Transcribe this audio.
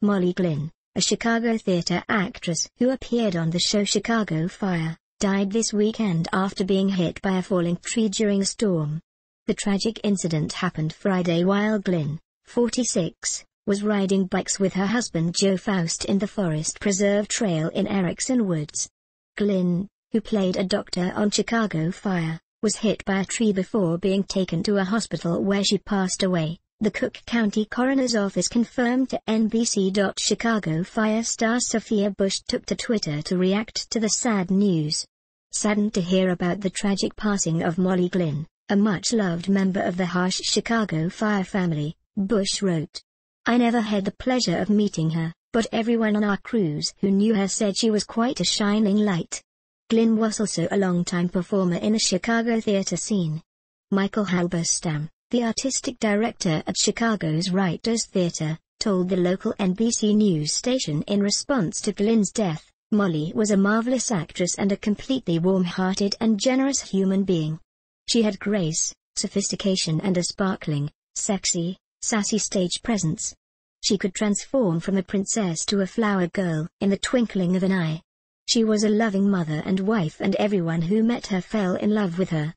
Molly Glynn, a Chicago theater actress who appeared on the show Chicago Fire, died this weekend after being hit by a falling tree during a storm. The tragic incident happened Friday while Glynn, 46, was riding bikes with her husband Joe Faust in the Forest Preserve Trail in Erickson Woods. Glynn, who played a doctor on Chicago Fire, was hit by a tree before being taken to a hospital where she passed away. The Cook County Coroner's Office confirmed to NBC.Chicago fire star Sophia Bush took to Twitter to react to the sad news. Saddened to hear about the tragic passing of Molly Glynn, a much-loved member of the harsh Chicago fire family, Bush wrote. I never had the pleasure of meeting her, but everyone on our cruise who knew her said she was quite a shining light. Glynn was also a longtime performer in the Chicago theater scene. Michael Halberstam, the artistic director at Chicago's Writers Theater, told the local NBC News station in response to Glynn's death, Molly was a marvelous actress and a completely warm-hearted and generous human being. She had grace, sophistication and a sparkling, sexy, sassy stage presence. She could transform from a princess to a flower girl in the twinkling of an eye. She was a loving mother and wife and everyone who met her fell in love with her,